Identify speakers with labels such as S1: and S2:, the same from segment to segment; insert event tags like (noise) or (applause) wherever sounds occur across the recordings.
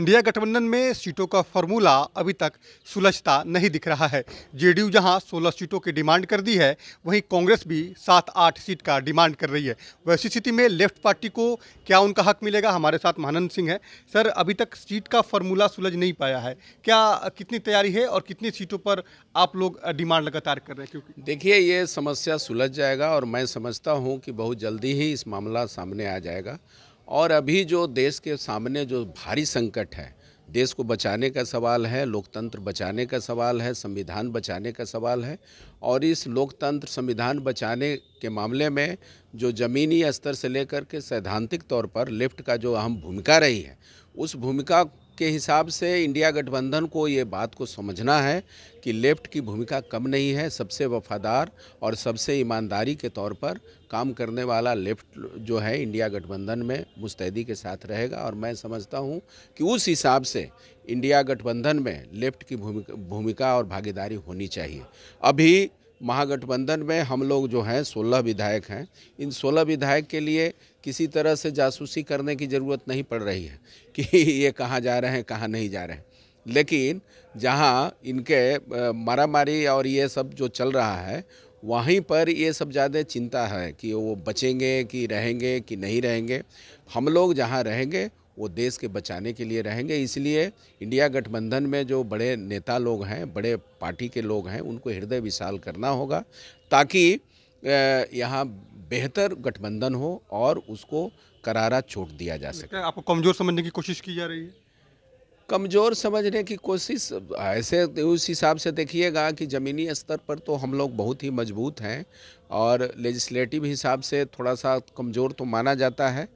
S1: India गठबंधन में सीटों का फॉर्मूला अभी तक सुलझता नहीं दिख रहा है जेडीयू जहां 16 सीटों की डिमांड कर दी है वहीं कांग्रेस भी सात आठ सीट का डिमांड कर रही है वैसी स्थिति में लेफ्ट पार्टी को क्या उनका हक मिलेगा हमारे साथ महानंद सिंह है सर अभी तक सीट का फॉर्मूला सुलझ नहीं पाया है क्या कितनी तैयारी है और कितनी सीटों पर आप लोग डिमांड लगातार कर रहे हैं क्योंकि
S2: देखिए ये समस्या सुलझ जाएगा और मैं समझता हूँ कि बहुत जल्दी ही इस मामला सामने आ जाएगा और अभी जो देश के सामने जो भारी संकट है देश को बचाने का सवाल है लोकतंत्र बचाने का सवाल है संविधान बचाने का सवाल है और इस लोकतंत्र संविधान बचाने के मामले में जो ज़मीनी स्तर से लेकर के सैद्धांतिक तौर पर लेफ्ट का जो अहम भूमिका रही है उस भूमिका के हिसाब से इंडिया गठबंधन को ये बात को समझना है कि लेफ्ट की भूमिका कम नहीं है सबसे वफादार और सबसे ईमानदारी के तौर पर काम करने वाला लेफ्ट जो है इंडिया गठबंधन में मुस्तैदी के साथ रहेगा और मैं समझता हूँ कि उस हिसाब से इंडिया गठबंधन में लेफ्ट की भूमिका भूमिका और भागीदारी होनी चाहिए अभी महागठबंधन में हम लोग जो हैं सोलह विधायक हैं इन सोलह विधायक के लिए किसी तरह से जासूसी करने की ज़रूरत नहीं पड़ रही है कि (laughs) ये कहाँ जा रहे हैं कहाँ नहीं जा रहे हैं लेकिन जहाँ इनके मारामारी और ये सब जो चल रहा है वहीं पर ये सब ज़्यादा चिंता है कि वो बचेंगे कि रहेंगे कि नहीं रहेंगे हम लोग जहाँ रहेंगे वो देश के बचाने के लिए रहेंगे इसलिए इंडिया गठबंधन में जो बड़े नेता लोग हैं बड़े पार्टी के लोग हैं उनको हृदय विशाल करना होगा ताकि यहाँ बेहतर गठबंधन हो और उसको करारा चोट दिया जा सके
S1: आपको कमज़ोर समझने की कोशिश की जा रही है
S2: कमज़ोर समझने की कोशिश ऐसे उस हिसाब से देखिएगा कि ज़मीनी स्तर पर तो हम लोग बहुत ही मजबूत हैं और लेजिस्लेटिव हिसाब से थोड़ा सा कमज़ोर तो माना जाता है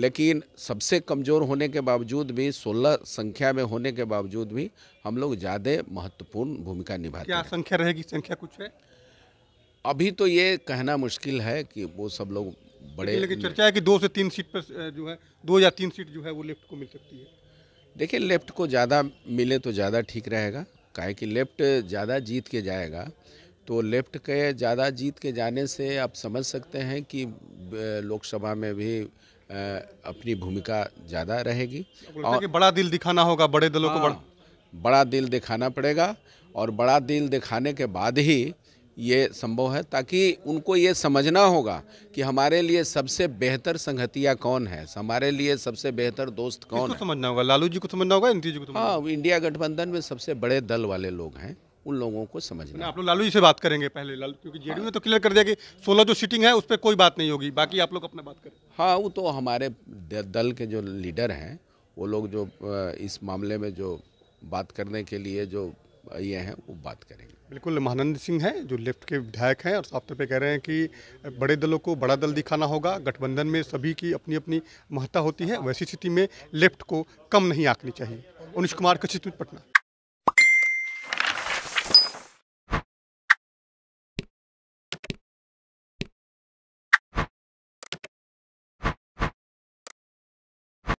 S2: लेकिन सबसे कमज़ोर होने के बावजूद भी 16 संख्या में होने के बावजूद भी हम लोग ज़्यादा महत्वपूर्ण भूमिका निभाते
S1: क्या हैं संख्या रहेगी संख्या कुछ है
S2: अभी तो ये कहना मुश्किल है कि वो सब लोग बड़े लेकिन चर्चा
S1: है कि दो से तीन सीट पर जो है दो या तीन सीट जो है वो लेफ्ट को मिल सकती है देखिए लेफ्ट
S2: को ज़्यादा मिले तो ज़्यादा ठीक रहेगा काहे कि लेफ्ट ज़्यादा जीत के जाएगा तो लेफ्ट के ज़्यादा जीत के जाने से आप समझ सकते हैं कि लोकसभा में भी अपनी भूमिका ज़्यादा रहेगी और बड़ा दिल दिखाना
S1: होगा बड़े दलों को बड़ा हाँ,
S2: बड़ा दिल दिखाना पड़ेगा और बड़ा दिल दिखाने के बाद ही ये संभव है ताकि उनको ये समझना होगा कि हमारे लिए सबसे बेहतर संगतियाँ कौन है हमारे लिए सबसे बेहतर दोस्त कौन है
S1: समझना होगा लालू जी को समझना होगा
S2: नीतीश जी को हाँ इंडिया गठबंधन में सबसे बड़े दल वाले लोग हैं उन लोगों को समझना
S1: आप लोग लालू जी से बात करेंगे पहले लालू क्योंकि जेडीयू हाँ। ने तो क्लियर कर दिया कि सोलह जो सीटिंग है उस पर कोई बात नहीं होगी बाकी आप लोग अपना बात करें
S2: हाँ वो तो हमारे दल के जो लीडर हैं वो लोग जो इस मामले में जो बात करने के लिए जो ये हैं वो बात करेंगे बिल्कुल महानंद
S1: सिंह हैं जो लेफ्ट के विधायक हैं और साफ तौर पर कह रहे हैं कि बड़े दलों को बड़ा दल दिखाना होगा गठबंधन में सभी की अपनी अपनी महत्ता होती है वैसी स्थिति में लेफ्ट को कम नहीं आंकनी चाहिए अनुष कुमार कचित पटना